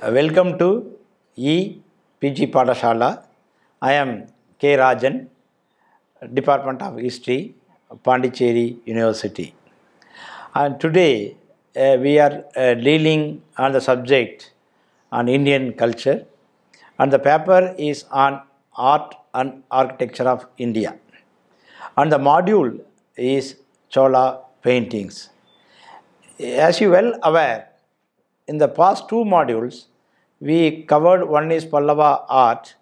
Uh, welcome to E.P.G. Padashala. I am K. Rajan, Department of History, Pondicherry University. And today uh, we are uh, dealing on the subject on Indian culture and the paper is on Art and Architecture of India. And the module is Chola paintings. As you well aware, in the past two modules, we covered one is Pallava art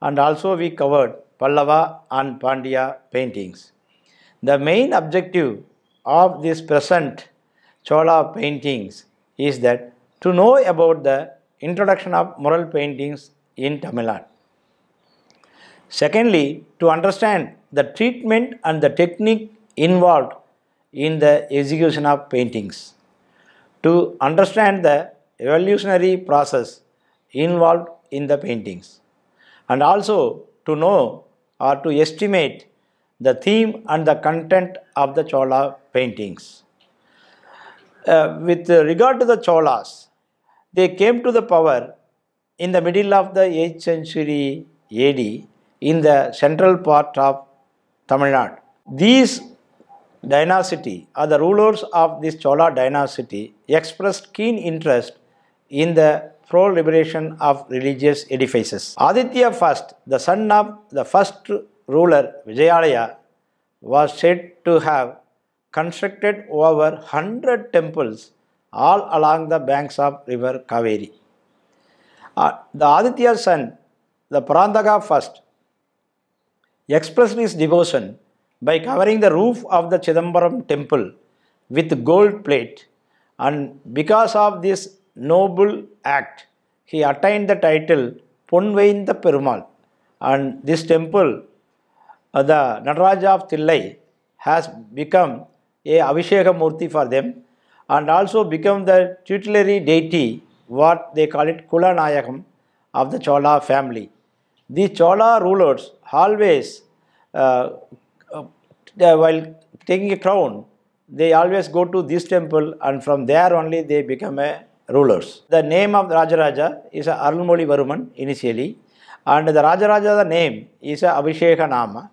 and also we covered Pallava and Pandya paintings. The main objective of this present Chola paintings is that to know about the introduction of mural paintings in Tamil Nadu. Secondly, to understand the treatment and the technique involved in the execution of paintings to understand the evolutionary process involved in the paintings and also to know or to estimate the theme and the content of the Chola paintings. Uh, with regard to the Cholas, they came to the power in the middle of the 8th century AD in the central part of Tamil Nadu. These dynasty or the rulers of this Chola dynasty expressed keen interest in the pro-liberation of religious edifices. Aditya I, the son of the first ruler Vijayalaya, was said to have constructed over 100 temples all along the banks of river Kaveri. Uh, the Aditya's son, the Parandaka I, expressed his devotion by covering the roof of the Chidambaram temple with gold plate and because of this noble act he attained the title Ponvaintha Perumal and this temple uh, the Nataraja of Thillai has become a Abhisheka Murti for them and also become the tutelary deity what they call it Kulanayakam of the Chola family. The Chola rulers always uh, uh, while taking a crown, they always go to this temple and from there only they become a rulers. The name of the Rajaraja is Arulmoli Varuman initially and the Rajaraja the name is Abhisheka Nama.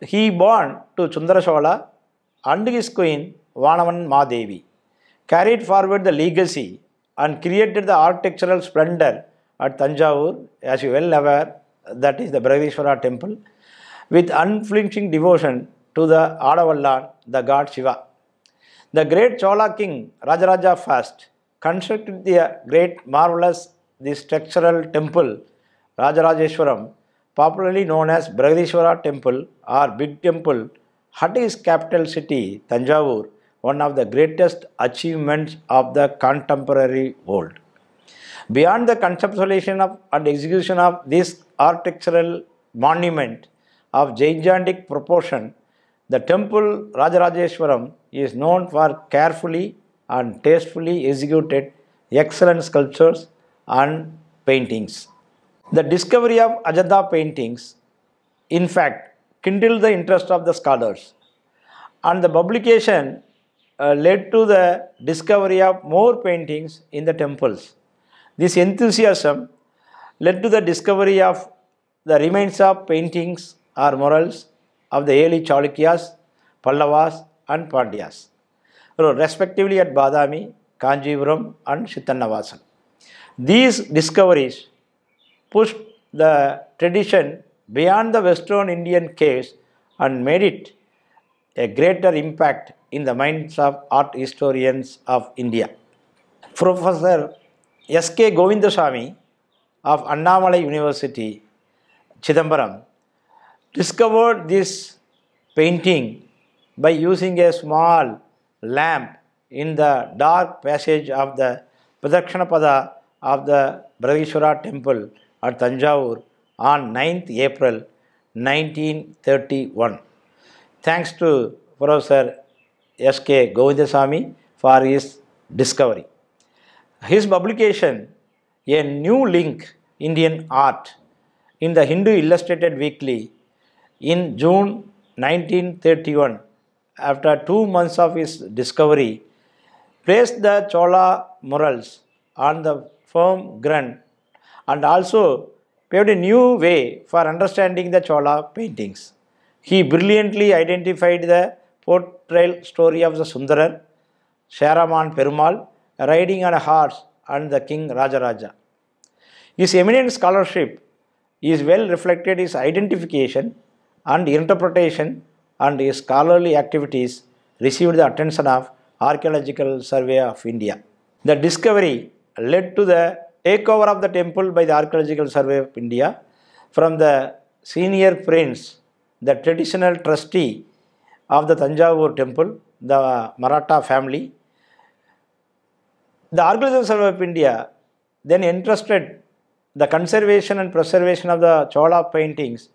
He born to Sundarashola and his queen Vanavan Madevi, carried forward the legacy and created the architectural splendor at Tanjavur, as you well aware, that is the Brahadishwara temple. With unflinching devotion, to the Adavallar, the god Shiva. The great Chola king Rajaraja I constructed the great marvelous the structural temple Rajarajeshwaram, popularly known as Bragadishwara temple or Big temple, at his capital city Tanjavur, one of the greatest achievements of the contemporary world. Beyond the conceptualization of and execution of this architectural monument of gigantic proportion, the temple Rajarajeshwaram is known for carefully and tastefully executed excellent sculptures and paintings. The discovery of Ajanta paintings, in fact, kindled the interest of the scholars and the publication uh, led to the discovery of more paintings in the temples. This enthusiasm led to the discovery of the remains of paintings or murals of the early Chalukyas, Pallavas and Pandyas, respectively at Badami, Kanjivaram and Chitannavasan. These discoveries pushed the tradition beyond the Western Indian case and made it a greater impact in the minds of art historians of India. Professor S. K. Govindaswamy of Annamalai University, Chidambaram, discovered this painting by using a small lamp in the dark passage of the Pradakshanapada of the Brahishwara temple at Tanjavur on 9th April 1931. Thanks to Professor S.K. Govindasamy for his discovery. His publication, A New Link Indian Art, in the Hindu Illustrated Weekly in June 1931, after two months of his discovery, placed the Chola murals on the firm ground and also paved a new way for understanding the Chola paintings. He brilliantly identified the portrayal story of the Sundarar, Sharaman Perumal, riding on a horse and the king Rajaraja. His eminent scholarship is well reflected his identification and interpretation and scholarly activities received the attention of Archaeological Survey of India. The discovery led to the takeover of the temple by the Archaeological Survey of India from the senior prince, the traditional trustee of the Tanjavur temple, the Maratha family. The Archaeological Survey of India then entrusted the conservation and preservation of the Chola paintings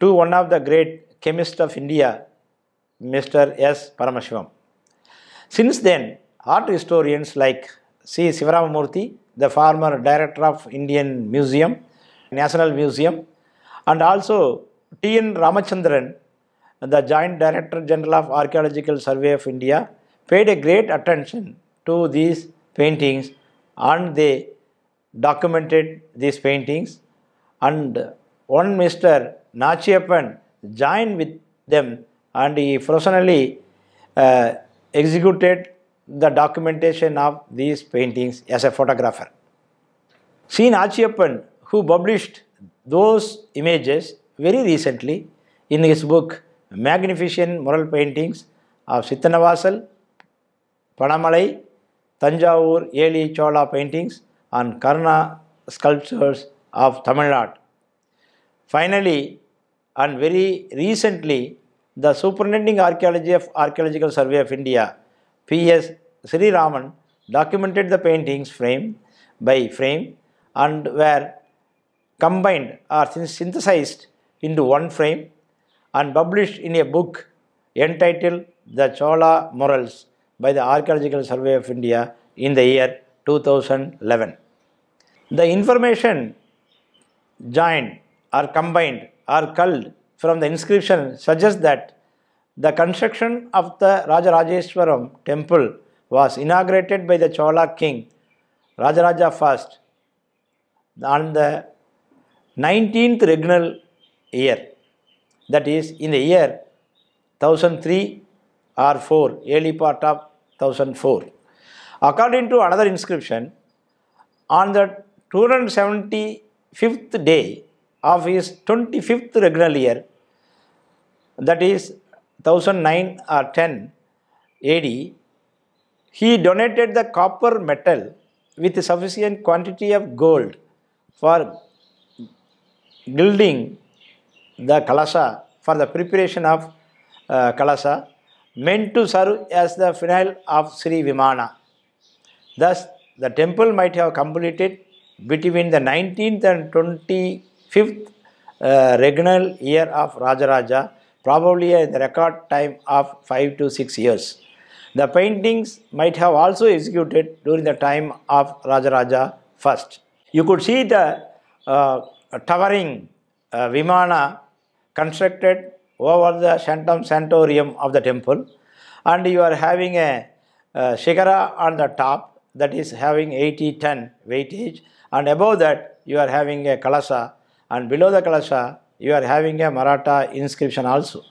to one of the great chemists of India, Mr. S. Paramashivam. Since then, art historians like C. Sivaramamurthy, the former director of Indian Museum, National Museum, and also T. N. Ramachandran, the Joint Director General of Archaeological Survey of India, paid a great attention to these paintings and they documented these paintings and one Mr. Nachiappan joined with them and he personally uh, executed the documentation of these paintings as a photographer. C. Nachiappan, who published those images very recently in his book Magnificent Mural Paintings of Sittanavasal, Panamalai, Tanjavur, Eli Chola paintings and Karna sculptures of Tamil Nadu. Finally, and very recently, the Superintending Archaeology of Archaeological Survey of India, P.S. Sri Raman, documented the paintings frame by frame and were combined or synthesized into one frame and published in a book entitled The Chola Murals by the Archaeological Survey of India in the year 2011. The information joined or combined are culled from the inscription suggests that the construction of the Rajarajeswaram temple was inaugurated by the Chola king Rajaraja I on the 19th regnal year that is in the year 1003 or 4 early part of 1004 according to another inscription on the 275th day of his 25th regnal year, that is 1009 or 10 AD, he donated the copper metal with sufficient quantity of gold for gilding the kalasa for the preparation of uh, kalasa meant to serve as the final of Sri Vimana. Thus, the temple might have completed between the 19th and 20th fifth uh, regnal year of Rajaraja, probably a record time of 5 to 6 years. The paintings might have also executed during the time of Rajaraja First, You could see the uh, towering uh, Vimana constructed over the Shantam Santorium of the temple and you are having a uh, Shikara on the top that is having 80 10 weightage and above that you are having a Kalasa and below the kalasha you are having a Maratha inscription also.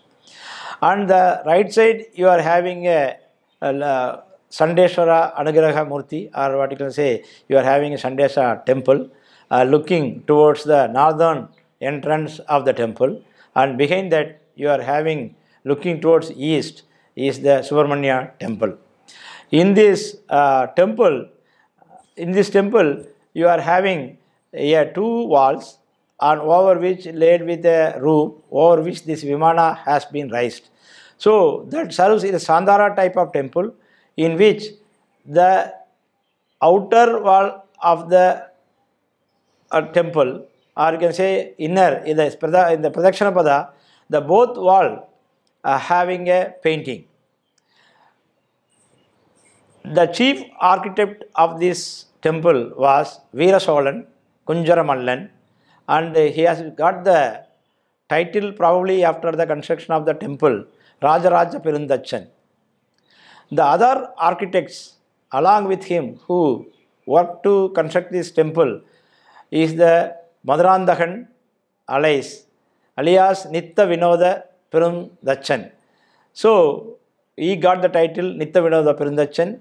And the right side you are having a, a, a Sandeshwara Anugraha Murti or what you can say you are having a Sandesha temple uh, looking towards the northern entrance of the temple and behind that you are having looking towards east is the Subramanya temple. In this uh, temple, in this temple you are having uh, two walls and over which laid with a room over which this Vimana has been raised. So that serves in a Sandara type of temple in which the outer wall of the uh, temple or you can say inner in the, in the Pradakshanapada the both wall are having a painting. The chief architect of this temple was Veerasolan Kunjaramallan and he has got the title probably after the construction of the temple, Rajaraja Perundachan. The other architects along with him who worked to construct this temple is the Madarandahan Alias, alias Nitha Vinoda Perundachan. So he got the title Nitha Vinoda Perundachan.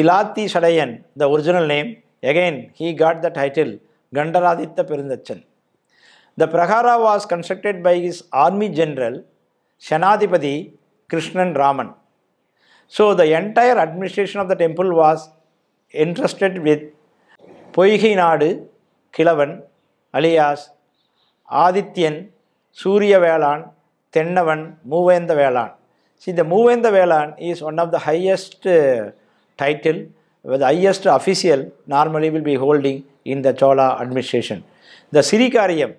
Ilati Sadayan, the original name, again he got the title Gandaraditya Perundachan. The prakara was constructed by his army general Senathipathi Krishnan Raman so the entire administration of the temple was interested with Poygai Nadu Kizhavan alias Adityan சூரிய வேளாண் தென்னவன் மூவேந்த வேளாண் C இந்த Muventha Velan is one of the highest title the highest official normally will be holding in the Chola administration. The Sirikariyam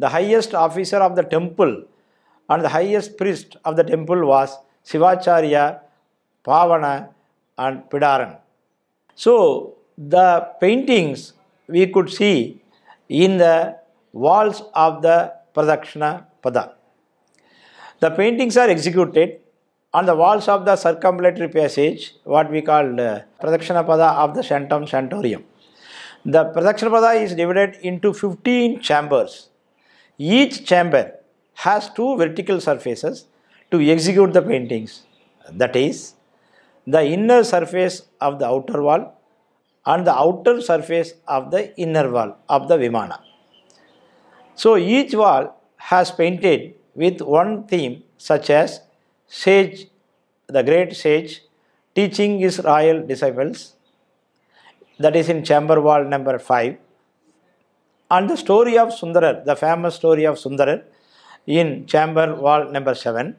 the highest officer of the temple and the highest priest of the temple was Sivacharya, Pavana and Pidaran. So the paintings we could see in the walls of the Pradakshina Pada. The paintings are executed on the walls of the circumambulatory passage, what we call uh, Pradakshina Pada of the Shantam Shantorium. The Pradakshina Pada is divided into 15 chambers each chamber has two vertical surfaces to execute the paintings. That is, the inner surface of the outer wall and the outer surface of the inner wall of the Vimana. So each wall has painted with one theme such as sage, the great sage, teaching his royal disciples. That is in chamber wall number 5. on the story of Sundarar, the famous story of Sundarar in chamber wall number 7.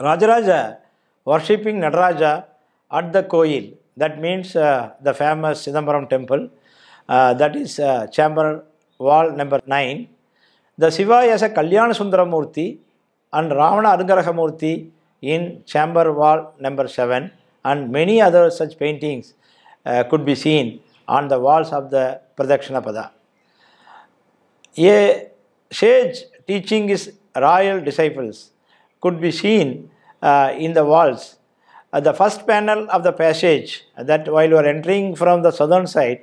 Rajaraja worshipping Nataraja at the Koil, that means uh, the famous Sidambaram temple, uh, that is uh, chamber wall number 9. The Shiva as a Kalyana Sundaramurti and Ravana Arungarahamurti in chamber wall number 7 and many other such paintings could be seen on the walls of the Pradakshinapada. A sage teaching his royal disciples could be seen uh, in the walls. the first panel of the passage, that while you are entering from the southern side,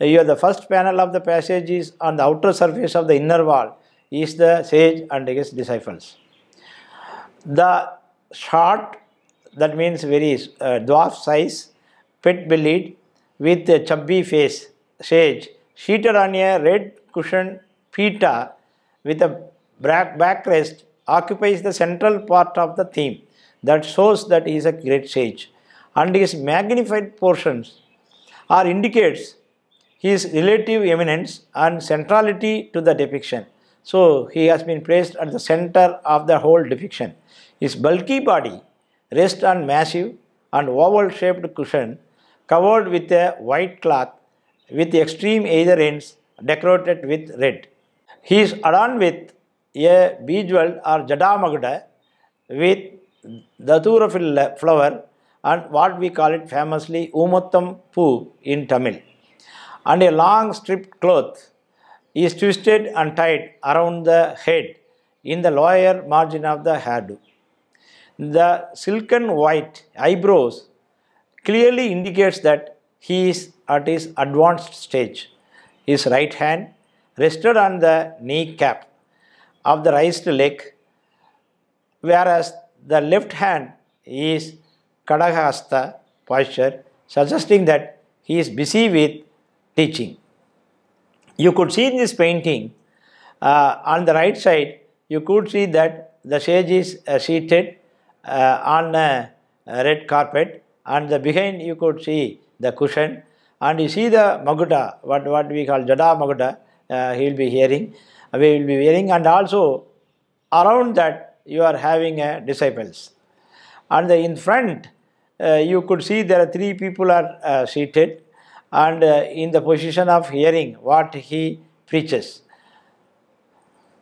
uh, you the first panel of the passage is on the outer surface of the inner wall is the sage and his disciples. The short, that means very uh, dwarf size, pit bellied, with a chubby face, sage, seated on a red cushion Pita with a backrest occupies the central part of the theme that shows that he is a great sage and his magnified portions are indicates his relative eminence and centrality to the depiction. So he has been placed at the center of the whole depiction. His bulky body rests on massive and oval shaped cushion covered with a white cloth with extreme either ends decorated with red he is adorned with a bejeweled or jadamagda with datura flower and what we call it famously umattam poo in Tamil. And a long stripped cloth is twisted and tied around the head in the lower margin of the head. The silken white eyebrows clearly indicates that he is at his advanced stage. His right hand rested on the kneecap of the raised leg, whereas the left hand is Kadagahasta posture, suggesting that he is busy with teaching. You could see in this painting, uh, on the right side, you could see that the sage is uh, seated uh, on a red carpet and the behind you could see the cushion and you see the maguta, what, what we call jada maguta, uh, he will be hearing, uh, we will be hearing, and also around that you are having uh, disciples. And in front, you could see there are three people are seated and in the position of hearing what he preaches.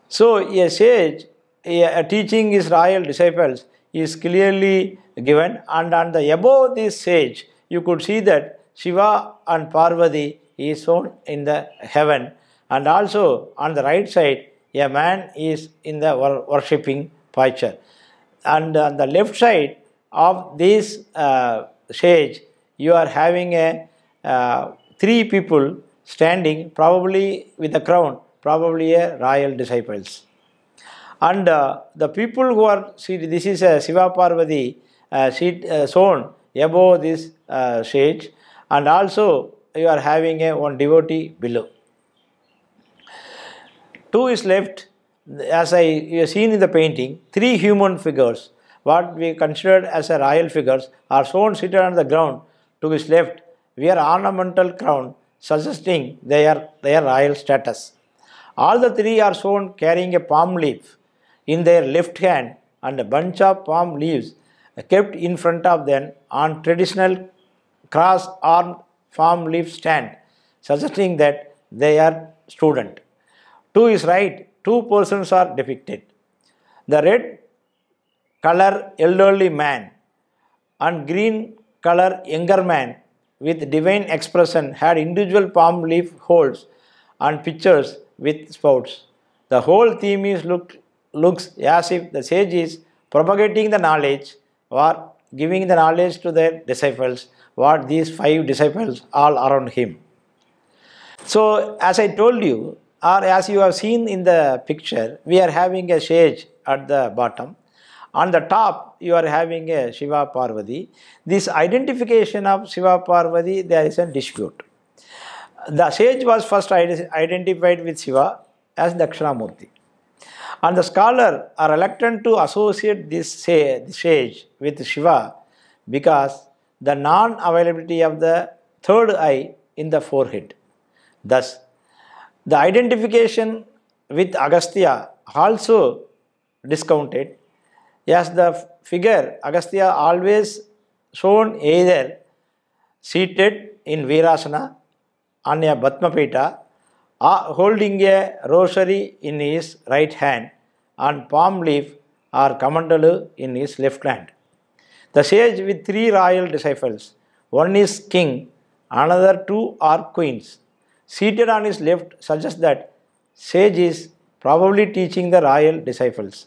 So a sage, a teaching his royal disciples is clearly given and on the above this sage you could see that Shiva and Parvati is shown in the heaven and also on the right side a man is in the worshipping posture and on the left side of this uh, stage you are having a uh, three people standing probably with a crown probably a royal disciples and uh, the people who are seated this is a shiva parvati uh, seat uh, above this uh, stage and also you are having a one devotee below 2 is left as I you seen in the painting, three human figures, what we considered as a royal figures, are shown seated on the ground. To his left, wear ornamental crown, suggesting their, their royal status. All the three are shown carrying a palm leaf in their left hand and a bunch of palm leaves kept in front of them on traditional cross-armed palm leaf stand, suggesting that they are student. 2 is right. Two persons are depicted. The red color elderly man and green color younger man with divine expression had individual palm leaf holds and pictures with spouts. The whole theme is look, looks as if the sage is propagating the knowledge or giving the knowledge to their disciples, what these five disciples all around him. So, as I told you, or as you have seen in the picture, we are having a sage at the bottom. On the top, you are having a Shiva Parvati. This identification of Shiva Parvati, there is a dispute. The sage was first identified with Shiva as Dakshinamurti. And the scholar are reluctant to associate this sage with Shiva because the non-availability of the third eye in the forehead. Thus, the identification with Agastya also discounted as the figure Agastya always shown either seated in Virasana on a Bhatmapita or holding a rosary in his right hand and palm leaf or kamandalu in his left hand. The sage with three royal disciples, one is king, another two are queens, seated on his left suggests that sage is probably teaching the royal disciples.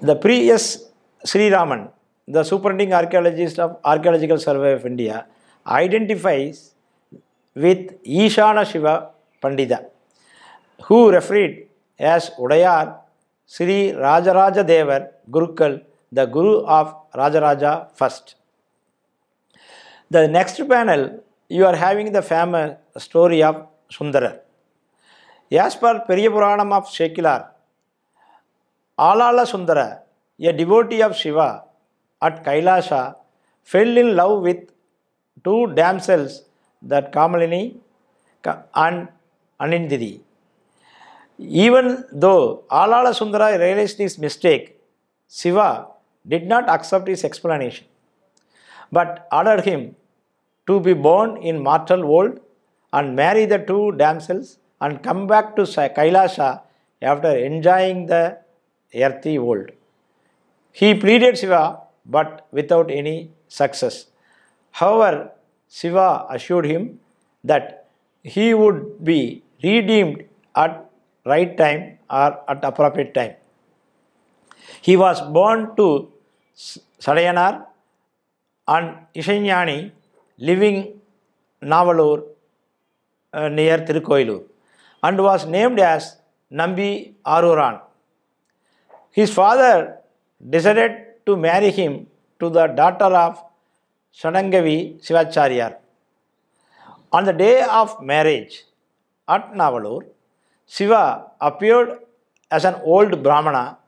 The previous Sri Raman, the superintending archaeologist of Archaeological Survey of India, identifies with Ishana Shiva Pandita, who referred as Udayar Sri Rajaraja Devar Gurukul, the Guru of Rajaraja I. The next panel you are having the famous uh, story of Sundarar. As per Periya of Shekilar, Alala Sundara, a devotee of Shiva at Kailasha, fell in love with two damsels, that Kamalini and Anindidi. Even though Alala Sundara realized his mistake, Shiva did not accept his explanation, but ordered him to be born in mortal world and marry the two damsels and come back to Kailasha after enjoying the earthy world. He pleaded Shiva but without any success. However, Shiva assured him that he would be redeemed at right time or at appropriate time. He was born to Sadayanar and Ishanyani living Navalur uh, near Tirukoilur and was named as Nambi Aruran. His father decided to marry him to the daughter of Shanangavi Sivacharyar. On the day of marriage at Navalur, Shiva appeared as an old Brahmana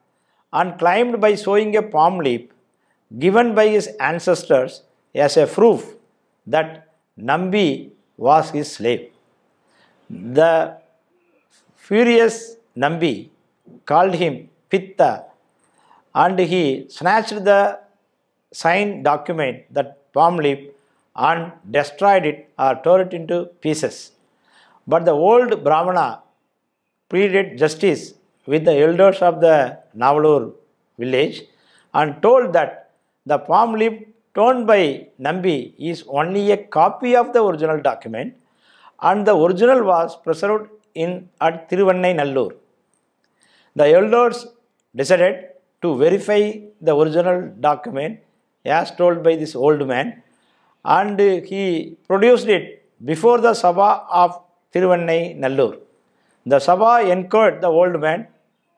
and climbed by showing a palm leaf given by his ancestors as a proof that Nambi was his slave. The furious Nambi called him Pitta and he snatched the signed document, that palm leaf, and destroyed it or tore it into pieces. But the old Brahmana pleaded justice with the elders of the Navalur village and told that the palm leaf torn by Nambi is only a copy of the original document and the original was preserved in at Thiruvanai Nallur. The elders decided to verify the original document as told by this old man and he produced it before the Sabha of Thiruvanai Nallur. The Sabha encouraged the old man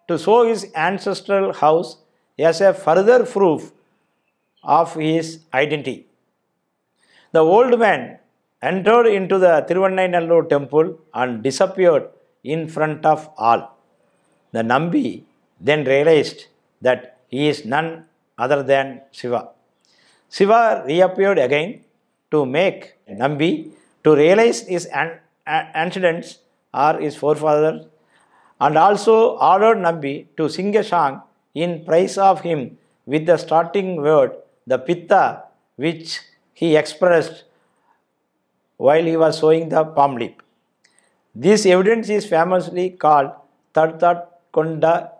to show his ancestral house as a further proof of his identity. The old man entered into the Tiruvannamalai temple and disappeared in front of all. The Nambi then realized that he is none other than Shiva. Shiva reappeared again to make Nambi to realize his an- antecedents or his forefathers and also ordered Nambi to sing a song in praise of him with the starting word the pitta which he expressed while he was showing the palm leaf. This evidence is famously called Tartat Konda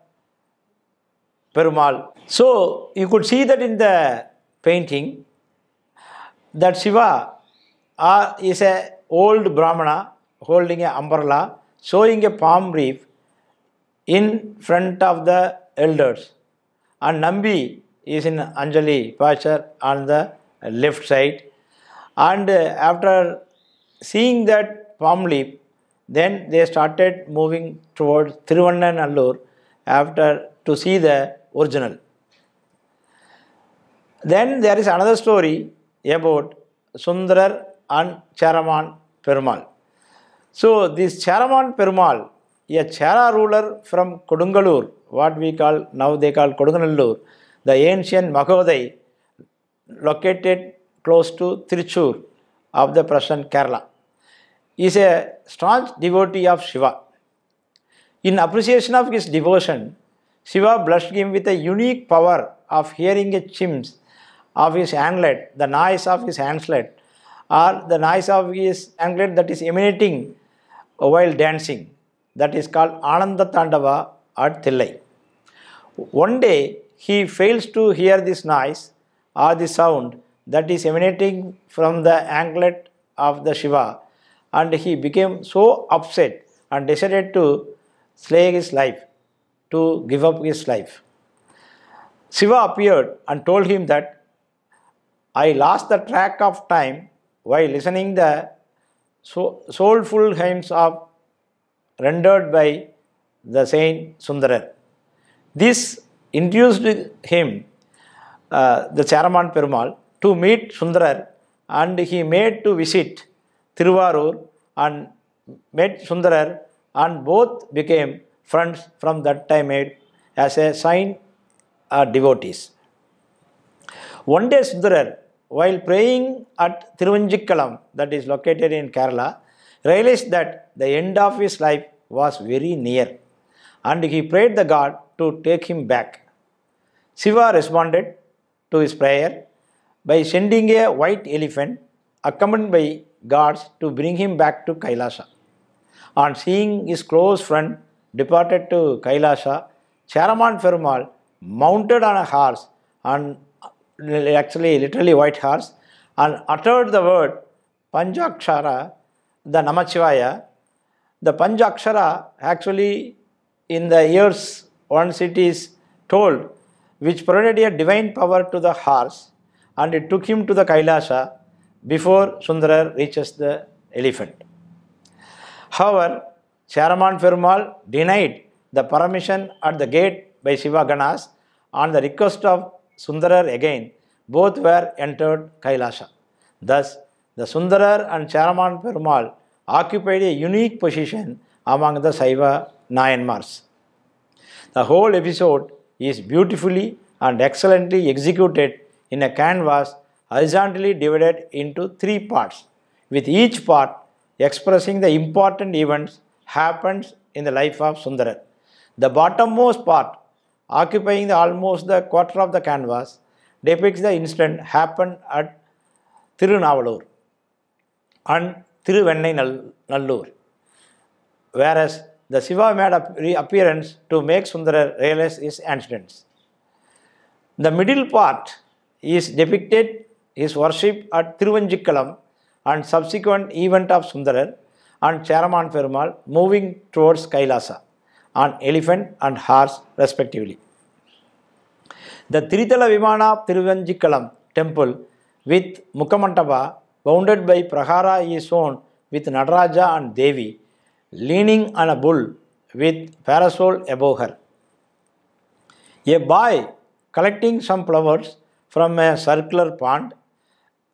Perumal. So you could see that in the painting that Shiva uh, is a old Brahmana holding a umbrella showing a palm leaf in front of the elders and Nambi is in Anjali posture on the left side. And after seeing that palm leaf, then they started moving towards Thiruvannan after to see the original. Then there is another story about Sundarar and Charaman Perumal. So this Charaman Perumal, a Chara ruler from Kodungalur, what we call now they call Kodungalur, the ancient Mahodai located close to Trichur of the present Kerala is a staunch devotee of Shiva. In appreciation of his devotion, Shiva blessed him with a unique power of hearing a chimes of his handlet, the noise of his handlet, or the noise of his handlet that is emanating while dancing. That is called Ananda Tandava or Thillai. One day, he fails to hear this noise or the sound that is emanating from the anklet of the Shiva and he became so upset and decided to slay his life, to give up his life. Shiva appeared and told him that I lost the track of time while listening the soulful hymns of rendered by the saint Sundarar. This induced him, uh, the Charaman Perumal, to meet Sundarar and he made to visit Thiruvarur and met Sundarar and both became friends from that time as a sign uh, devotees. One day Sundarar, while praying at Thiruvanjikalam, that is located in Kerala, realized that the end of his life was very near. And he prayed the God to take him back. Shiva responded to his prayer by sending a white elephant accompanied by guards to bring him back to Kailasa. On seeing his close friend departed to Kailasa, Charaman Fermal mounted on a horse and actually literally white horse and uttered the word Panjakshara, the Namachivaya. The Panjakshara actually in the years once it is told, which provided a divine power to the horse and it took him to the Kailasa before Sundarar reaches the elephant. However, Charaman Firmal denied the permission at the gate by Shiva Ganas on the request of Sundarar again. Both were entered Kailasa. Thus, the Sundarar and Charaman Firmal occupied a unique position among the Saiva Nayanmars. The whole episode is beautifully and excellently executed in a canvas horizontally divided into three parts, with each part expressing the important events happens in the life of Sundarar. The bottommost part, occupying the almost the quarter of the canvas, depicts the incident happened at Thirunavalur and Thiruvennai Nallur, whereas the Shiva made a reappearance to make Sundara realize his antecedents. The middle part is depicted his worship at Thiruvanjikalam and subsequent event of Sundara and Charaman Perumal moving towards Kailasa on elephant and horse respectively. The Tiritala Vimana of Thiruvanjikalam temple with Mukhamantapa bounded by Prahara is shown with Nadaraja and Devi leaning on a bull with parasol above her. A boy collecting some flowers from a circular pond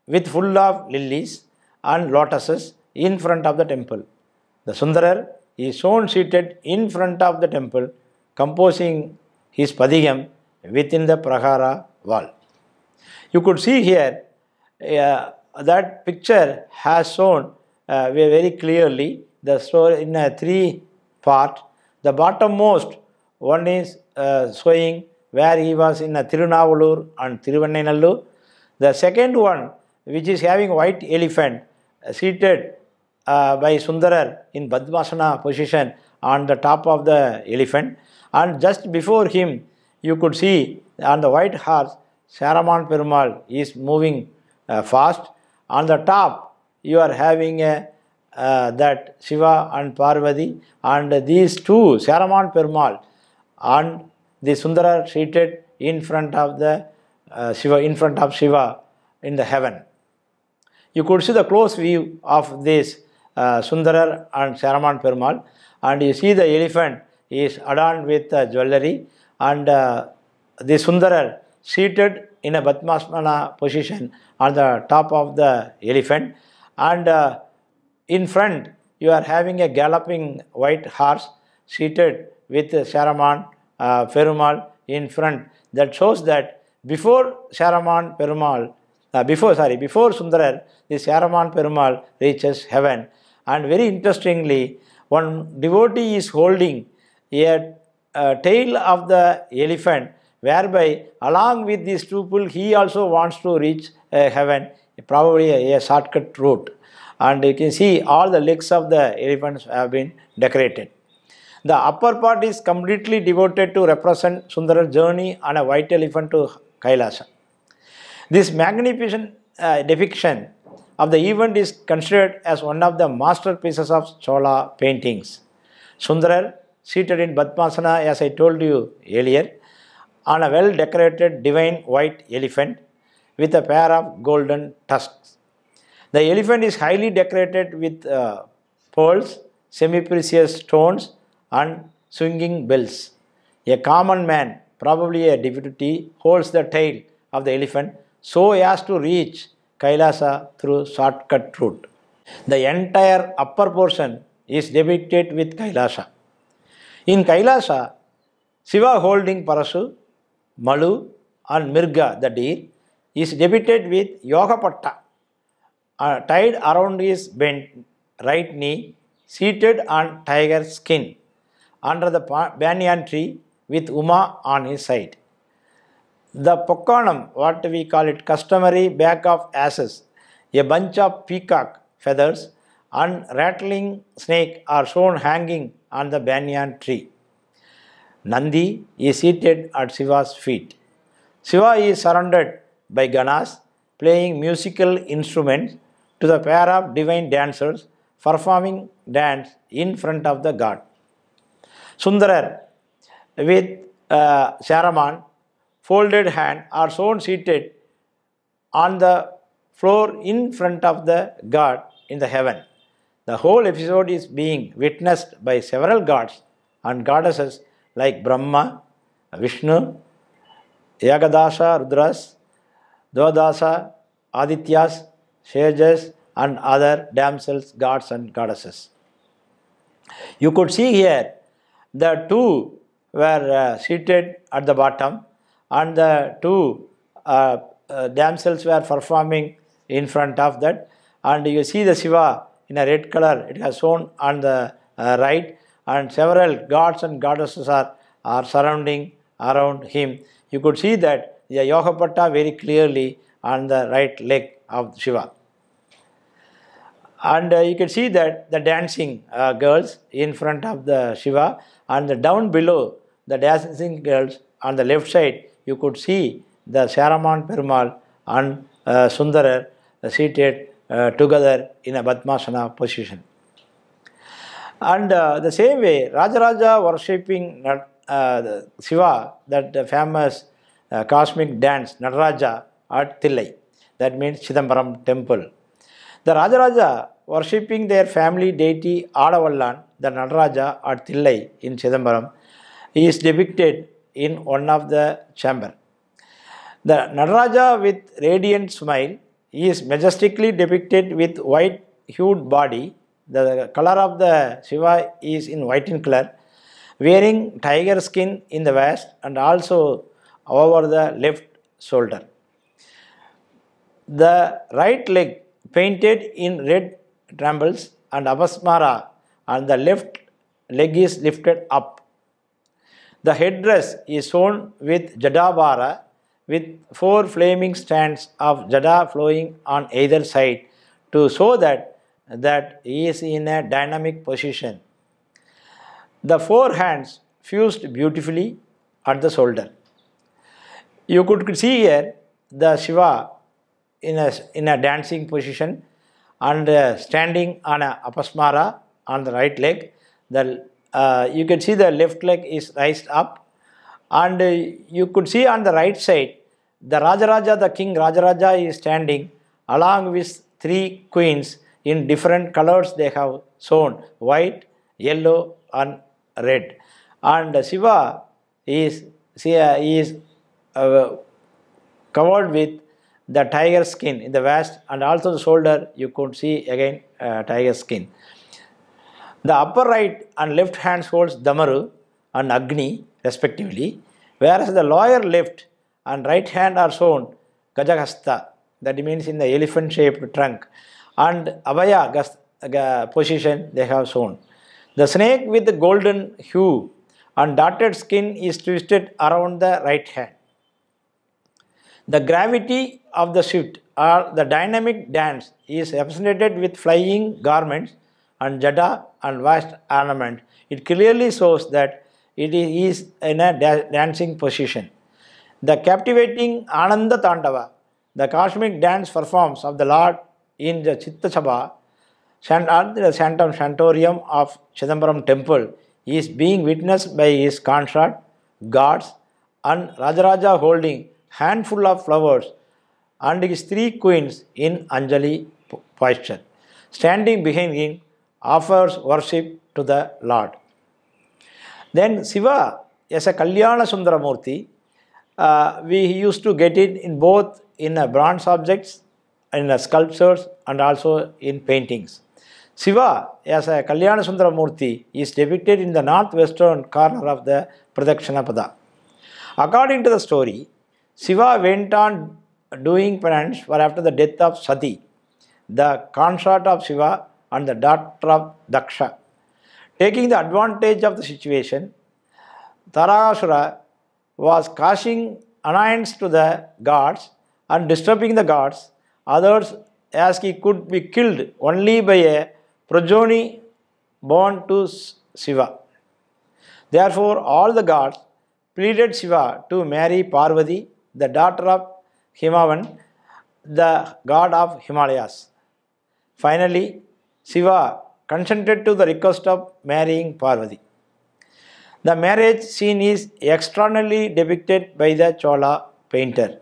with full of lilies and lotuses in front of the temple. The Sundarar is shown seated in front of the temple composing his padigam within the prahara wall. You could see here uh, that picture has shown uh, very clearly the story in a three part. The bottommost one is uh, showing where he was in a Tirunavallur and Tiruvannamalur. The second one, which is having white elephant uh, seated uh, by Sundarar in badmasana position on the top of the elephant, and just before him, you could see on the white horse, Saraman Perumal is moving uh, fast. On the top, you are having a uh, that Shiva and Parvati and these two, Saraman Permal and the Sundara seated in front of the uh, Shiva, in front of Shiva in the heaven. You could see the close view of this uh, Sundarar and Saraman Permal, and you see the elephant is adorned with the uh, jewelry and uh, the Sundarar seated in a Batmasmana position on the top of the elephant and uh, in front, you are having a galloping white horse seated with Sharaman, uh, Perumal in front. That shows that before Sharaman, Perumal, uh, before, sorry, before Sundarar, the Sharaman Perumal reaches heaven. And very interestingly, one devotee is holding a, a tail of the elephant whereby along with this two he also wants to reach uh, heaven, probably a, a shortcut route and you can see all the legs of the elephants have been decorated. The upper part is completely devoted to represent Sundara's journey on a white elephant to Kailasa. This magnificent uh, depiction of the event is considered as one of the masterpieces of Chola paintings. Sundara seated in Padmasana, as I told you earlier, on a well decorated divine white elephant with a pair of golden tusks. The elephant is highly decorated with uh, pearls, semi-precious stones and swinging bells. A common man, probably a devotee, holds the tail of the elephant so as to reach Kailasa through shortcut route. The entire upper portion is depicted with Kailasa. In Kailasa, Shiva holding Parasu, Malu and Mirga the deer is depicted with Yogapatta uh, tied around his bent right knee, seated on tiger skin under the banyan tree with Uma on his side. The pokanam, what we call it, customary back of asses, a bunch of peacock feathers and rattling snake are shown hanging on the banyan tree. Nandi is seated at Shiva's feet. Shiva is surrounded by Ganas playing musical instruments to the pair of divine dancers performing dance in front of the god. Sundarar with uh, Saraman folded hand are shown seated on the floor in front of the god in the heaven. The whole episode is being witnessed by several gods and goddesses like Brahma, Vishnu, Yagadasa, Rudras, Dvadasa, Adityas, sages and other damsels, gods and goddesses. You could see here the two were uh, seated at the bottom and the two uh, uh, damsels were performing in front of that and you see the Shiva in a red color it has shown on the uh, right and several gods and goddesses are, are surrounding around him. You could see that the Yogapatta very clearly on the right leg of Shiva. And uh, you can see that the dancing uh, girls in front of the Shiva and the down below the dancing girls on the left side you could see the Saraman Perumal and uh, Sundarar seated uh, together in a Padmasana position. And uh, the same way, Rajaraja worshipping uh, Shiva, that famous uh, cosmic dance, Nataraja at Tillai that means Chidambaram temple. The Rajaraja worshipping their family deity Adavallan, the Nadaraja at Thillai in Chidambaram, is depicted in one of the chamber. The Nadaraja with radiant smile is majestically depicted with white hued body. The color of the Shiva is in white in color, wearing tiger skin in the vest and also over the left shoulder. The right leg painted in red trembles and abasmara and the left leg is lifted up. The headdress is sewn with jadavara with four flaming strands of jada flowing on either side to show that that he is in a dynamic position. The four hands fused beautifully at the shoulder. You could see here the Shiva in a, in a dancing position and uh, standing on a apasmara on the right leg. The, uh, you can see the left leg is raised up and uh, you could see on the right side the Rajaraja, the king Rajaraja is standing along with three queens in different colors they have shown white, yellow and red. And Shiva is, see, is uh, covered with the tiger skin in the vest and also the shoulder you could see again uh, tiger skin. The upper right and left hands holds Damaru and Agni respectively whereas the lower left and right hand are shown Gajagastha that means in the elephant shaped trunk and Abhaya uh, position they have shown. The snake with the golden hue and dotted skin is twisted around the right hand. The gravity of the shift or the dynamic dance is represented with flying garments and jada and vast ornament. It clearly shows that it is in a da dancing position. The captivating Ananda Tandava, the cosmic dance performs of the Lord in the Chitta Sabha and the Santam Santorium of Chidambaram temple is being witnessed by his consort, gods and Rajaraja holding handful of flowers and his three queens in Anjali posture. Standing behind him offers worship to the Lord. Then Shiva as a Kalyana Sundaramurti, uh, we used to get it in both in a uh, bronze objects, in a uh, sculptures and also in paintings. Shiva as a Kalyana Sundaramurti is depicted in the northwestern corner of the Pradakshanapada. According to the story, Shiva went on doing penance for after the death of Sati, the consort of Shiva and the daughter of Daksha. Taking the advantage of the situation, Tarasura was causing annoyance to the gods and disturbing the gods. Others, as he could be killed only by a progeny born to Shiva. Therefore, all the gods pleaded Shiva to marry Parvati the daughter of Himavan, the god of Himalayas. Finally, Shiva consented to the request of marrying Parvati. The marriage scene is externally depicted by the Chola painter.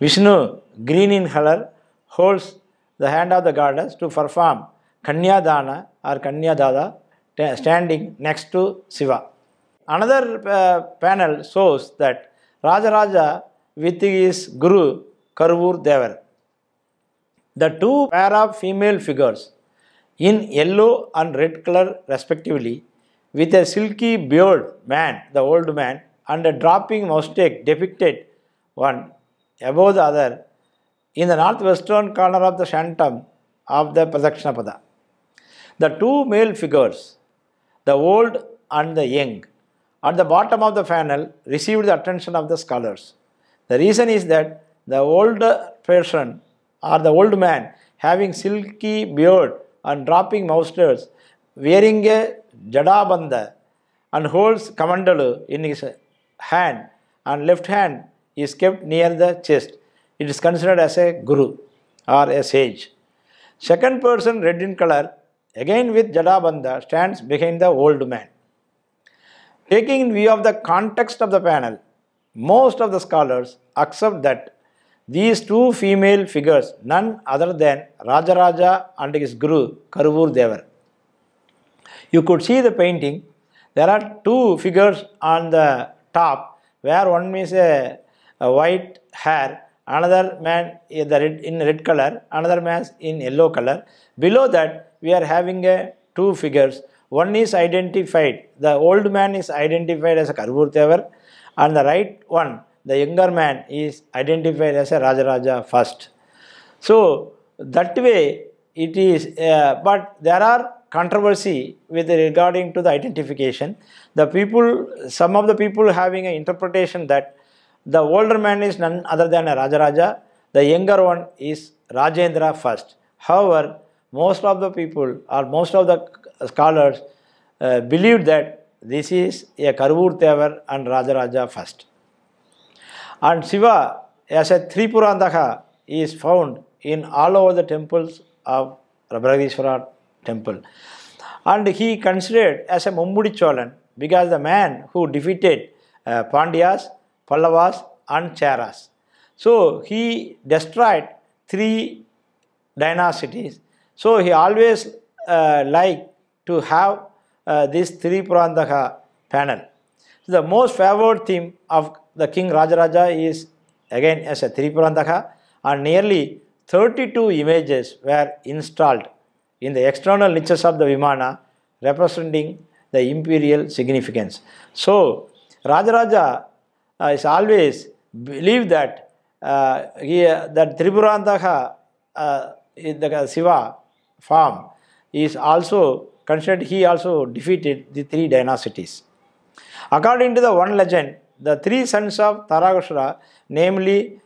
Vishnu, green in color, holds the hand of the goddess to perform Kanya or Kanya Dada standing next to Shiva. Another uh, panel shows that Rajaraja with his guru Karvur Devar. The two pair of female figures in yellow and red color respectively with a silky beard man, the old man and a dropping moustache depicted one above the other in the northwestern corner of the shantam of the Pradakshinapada. The two male figures, the old and the young, at the bottom of the panel received the attention of the scholars. The reason is that the old person or the old man having silky beard and dropping moustaches, wearing a jadabandha and holds kamandalu in his hand and left hand is kept near the chest. It is considered as a guru or a sage. Second person red in color again with jadabandha stands behind the old man. Taking in view of the context of the panel, most of the scholars accept that these two female figures, none other than Rajaraja and his guru Karuvur Devar. You could see the painting. There are two figures on the top where one is a, a white hair, another man in, red, in red color, another man in yellow color. Below that, we are having a two figures. One is identified. The old man is identified as a Devar and the right one, the younger man, is identified as a Rajaraja first. So, that way it is, uh, but there are controversy with regarding to the identification. The people, some of the people having an interpretation that the older man is none other than a Rajaraja, the younger one is Rajendra first. However, most of the people or most of the scholars uh, believe that this is a Karvur Tevar and Rajaraja first. And Shiva as a Tripurandaha is found in all over the temples of Rabhadishwara temple. And he considered as a Mumbudi Cholan because the man who defeated uh, Pandyas, Pallavas and Charas. So he destroyed three dynasties. So he always uh, liked to have uh, this three Tripurandaka panel. So the most favored theme of the King Rajaraja is again as a Tripurandaka and nearly 32 images were installed in the external niches of the Vimana representing the imperial significance. So Rajaraja uh, is always believed that uh, he, uh, that Tripurandaka uh, the Shiva form is also considered he also defeated the three dynasties. According to the one legend, the three sons of Taragasura, namely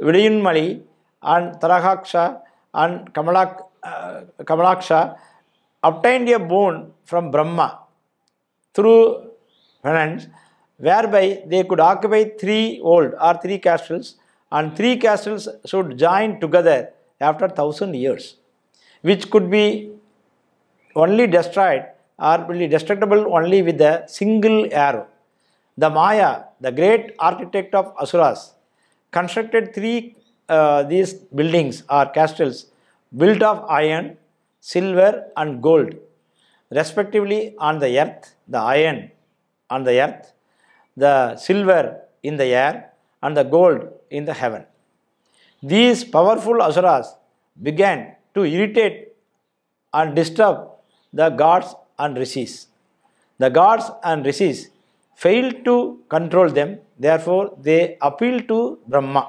Vidayunmali and Tarakaksha and Kamalak, uh, Kamalaksha, obtained a boon from Brahma through penance, whereby they could occupy three old or three castles and three castles should join together after thousand years, which could be only destroyed or really destructible only with a single arrow. The Maya, the great architect of Asuras, constructed three uh, these buildings or castles built of iron, silver and gold respectively on the earth, the iron on the earth, the silver in the air and the gold in the heaven. These powerful asuras began to irritate and disturb the gods and rishis. The gods and rishis failed to control them, therefore, they appealed to Brahma.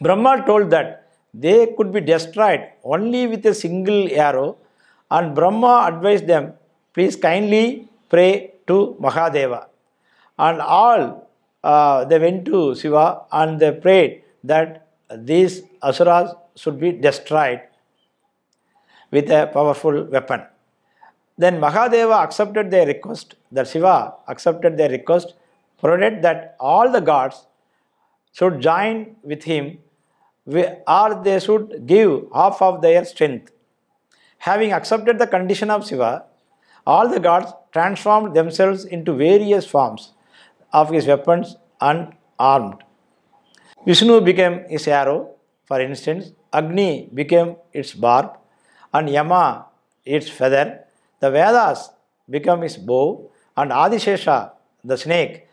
Brahma told that they could be destroyed only with a single arrow, and Brahma advised them, Please kindly pray to Mahadeva. And all uh, they went to Shiva and they prayed that these asuras should be destroyed with a powerful weapon. Then Mahadeva accepted their request, that Shiva accepted their request, provided that all the gods should join with him or they should give half of their strength. Having accepted the condition of Shiva, all the gods transformed themselves into various forms of his weapons and armed. Vishnu became his arrow, for instance, Agni became its barb, and Yama its feather, the Vedas became his bow, and Adishesha, the snake,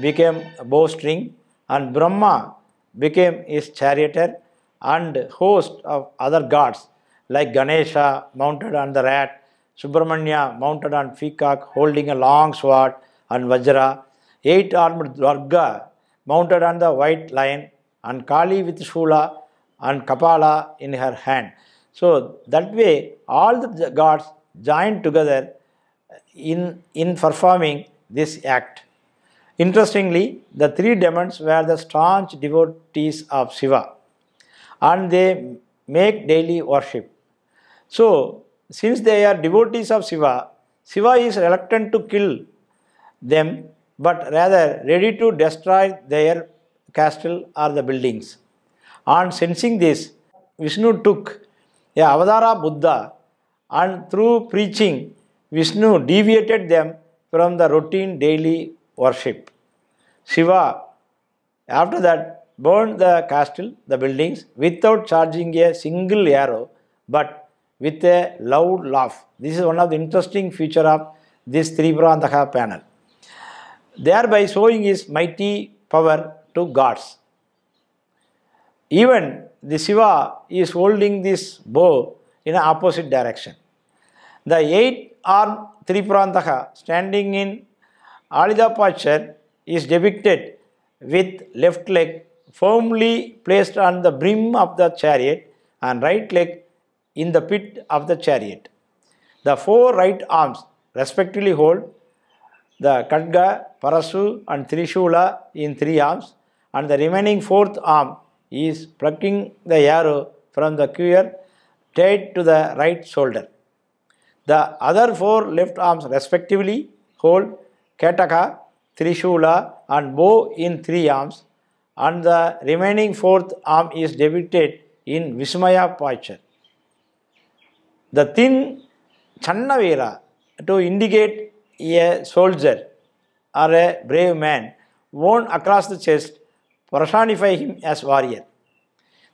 became bowstring, and Brahma became his charioteer and host of other gods like Ganesha mounted on the rat, Subramanya mounted on peacock holding a long sword and Vajra, eight armed Dwarga mounted on the white lion and Kali with Shula and Kapala in her hand. So that way all the gods joined together in, in performing this act. Interestingly, the three demons were the staunch devotees of Shiva and they make daily worship. So, since they are devotees of Shiva, Shiva is reluctant to kill them but rather ready to destroy their castle or the buildings. On sensing this, Vishnu took a Avadara Buddha and through preaching Vishnu deviated them from the routine daily worship. Shiva after that burned the castle, the buildings without charging a single arrow but with a loud laugh. This is one of the interesting feature of this Tripuranthaka panel. Thereby showing his mighty power to gods. Even the Shiva is holding this bow in opposite direction. The eight arm Triprantaha standing in Alida posture is depicted with left leg firmly placed on the brim of the chariot and right leg in the pit of the chariot. The four right arms respectively hold the Kadga, Parasu and Trishula in three arms and the remaining fourth arm is plucking the arrow from the quiver tied to the right shoulder. The other four left arms respectively hold kataka, trishula and bow in three arms and the remaining fourth arm is depicted in Vismaya posture. The thin Channavira to indicate a soldier or a brave man worn across the chest personify him as warrior.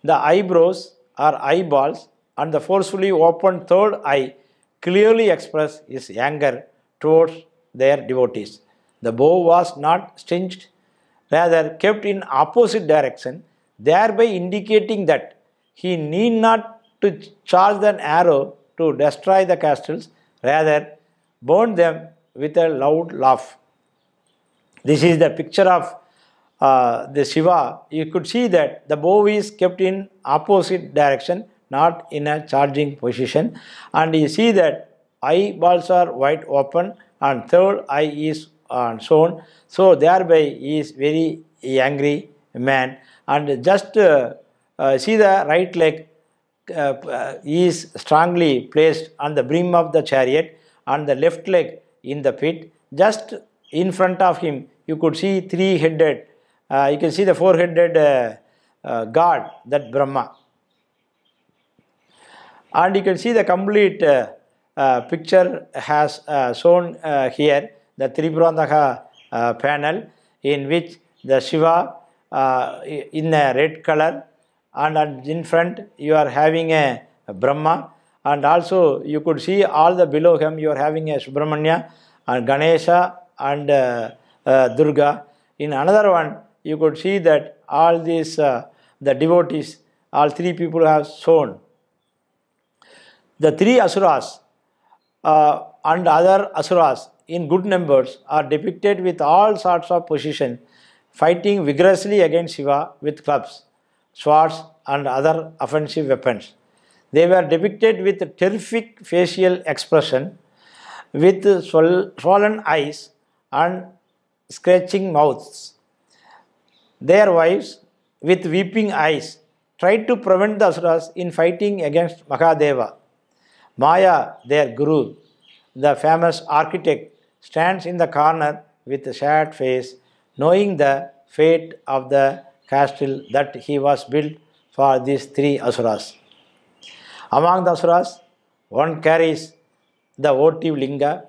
The eyebrows are eyeballs and the forcefully opened third eye clearly express his anger towards their devotees. The bow was not stinged, rather kept in opposite direction, thereby indicating that he need not to charge an arrow to destroy the castles, rather burn them with a loud laugh. This is the picture of uh, the Shiva, you could see that the bow is kept in opposite direction, not in a charging position. And you see that eyeballs are wide open and third eye is uh, shown. So thereby he is very angry man. And just uh, uh see the right leg uh, uh, is strongly placed on the brim of the chariot and the left leg in the pit. Just in front of him you could see three-headed uh, you can see the four headed uh, uh, god, that Brahma. And you can see the complete picture has shown here, the Tripurandaka panel, in which the Shiva in a red color and in front you are having a Brahma and also you could see all the below him you are having a Subramanya and Ganesha and uh, uh, Durga. In another one you could see that all these, uh, the devotees, all three people have shown. The three asuras uh, and other asuras in good numbers are depicted with all sorts of positions, fighting vigorously against Shiva with clubs, swords, and other offensive weapons. They were depicted with terrific facial expression, with swollen eyes and scratching mouths. Their wives, with weeping eyes, tried to prevent the asuras in fighting against Mahadeva. Maya, their guru, the famous architect, stands in the corner with a sad face, knowing the fate of the castle that he was built for these three asuras. Among the asuras, one carries the votive linga,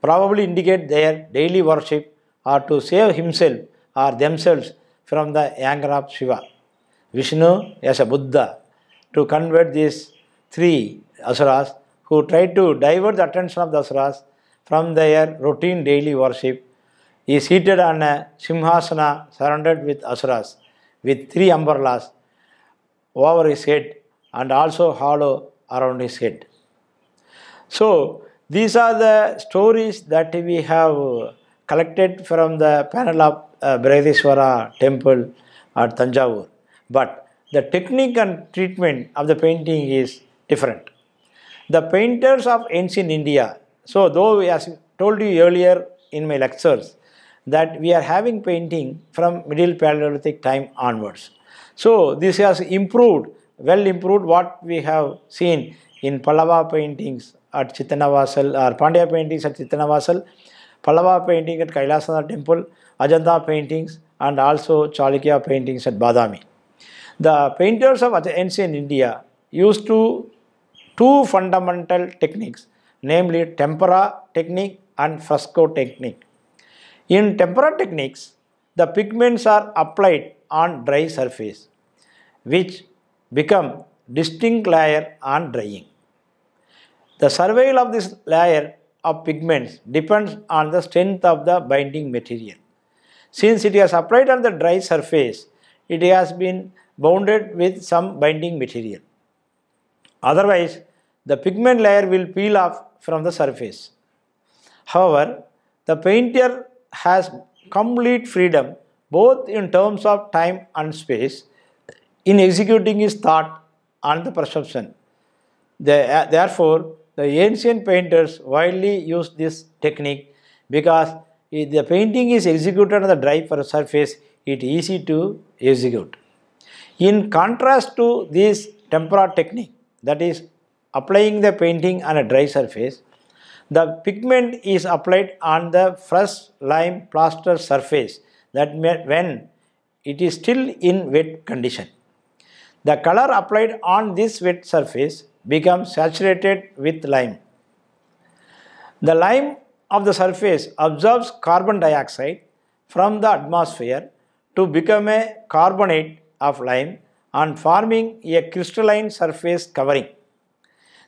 probably indicate their daily worship or to save himself or themselves from the anger of Shiva. Vishnu as a Buddha to convert these three asuras who tried to divert the attention of the asuras from their routine daily worship is seated on a simhasana surrounded with asuras with three umbrellas over his head and also hollow around his head. So, these are the stories that we have collected from the panel of uh, temple at Tanjavur. But the technique and treatment of the painting is different. The painters of ancient India, so though I told you earlier in my lectures, that we are having painting from middle Paleolithic time onwards. So this has improved, well improved what we have seen in Pallava paintings at Chittanavasal or Pandya paintings at Chittanavasal, Pallava painting at Kailasana temple, Ajanta paintings and also Chalukya paintings at Badami. The painters of ancient India used to two fundamental techniques, namely tempera technique and fresco technique. In tempera techniques, the pigments are applied on dry surface, which become distinct layer on drying. The survival of this layer of pigments depends on the strength of the binding material. Since it is applied on the dry surface, it has been bounded with some binding material. Otherwise, the pigment layer will peel off from the surface. However, the painter has complete freedom both in terms of time and space in executing his thought and the perception. Uh, therefore, the ancient painters widely used this technique because if the painting is executed on the dry surface, it's easy to execute. In contrast to this tempera technique, that is applying the painting on a dry surface, the pigment is applied on the fresh lime plaster surface that when it is still in wet condition. The color applied on this wet surface becomes saturated with lime. The lime of the surface absorbs carbon dioxide from the atmosphere to become a carbonate of lime and forming a crystalline surface covering.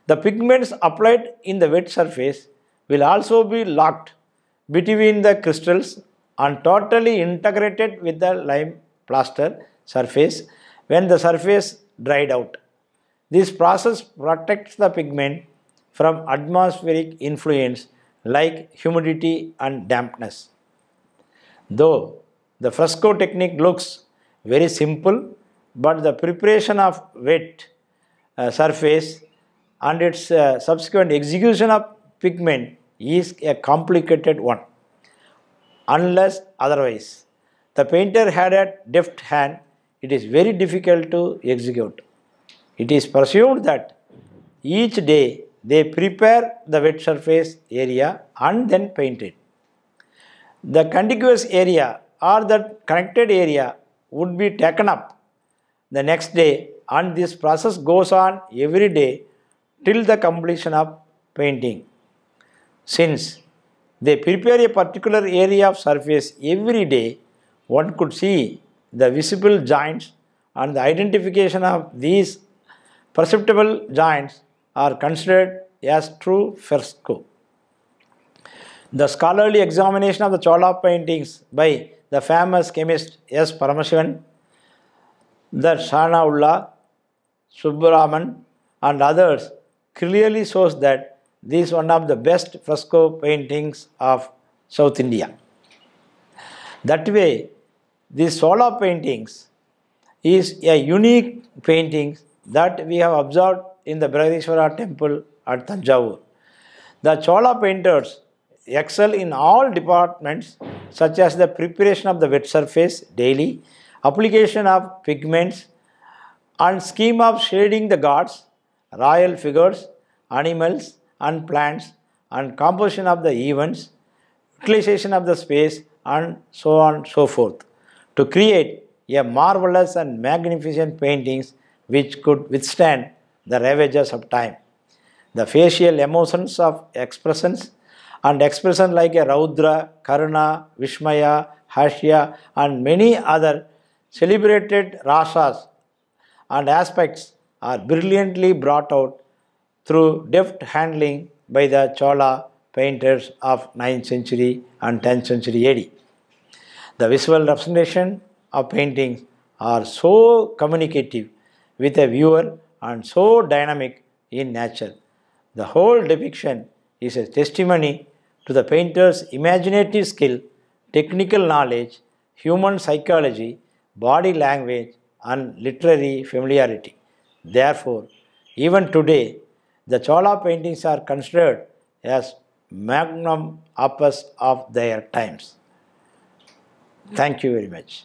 The pigments applied in the wet surface will also be locked between the crystals and totally integrated with the lime plaster surface when the surface dried out. This process protects the pigment from atmospheric influence like humidity and dampness. Though the fresco technique looks very simple, but the preparation of wet uh, surface and its uh, subsequent execution of pigment is a complicated one, unless otherwise. The painter had a deft hand, it is very difficult to execute. It is presumed that each day they prepare the wet surface area and then paint it. The contiguous area or the connected area would be taken up the next day and this process goes on every day till the completion of painting. Since they prepare a particular area of surface every day, one could see the visible joints and the identification of these perceptible joints are considered as true fresco. The scholarly examination of the Chola paintings by the famous chemist S. Paramashivan, the Shanaullah, Subraman, and others clearly shows that this is one of the best fresco paintings of South India. That way, these solar paintings is a unique painting that we have observed in the Brihdeshwara temple at Tanjavur. The Chola painters excel in all departments such as the preparation of the wet surface daily, application of pigments and scheme of shading the gods, royal figures, animals and plants and composition of the events, utilization of the space and so on and so forth to create a marvelous and magnificent paintings which could withstand the ravages of time. The facial emotions of expressions and expression like a Raudra, Karuna, Vishmaya, Hashya and many other celebrated rasas and aspects are brilliantly brought out through deft handling by the Chola painters of 9th century and 10th century AD. The visual representation of paintings are so communicative with a viewer and so dynamic in nature. The whole depiction is a testimony to the painter's imaginative skill, technical knowledge, human psychology, body language, and literary familiarity. Therefore, even today, the Chola paintings are considered as magnum opus of their times. Thank you very much.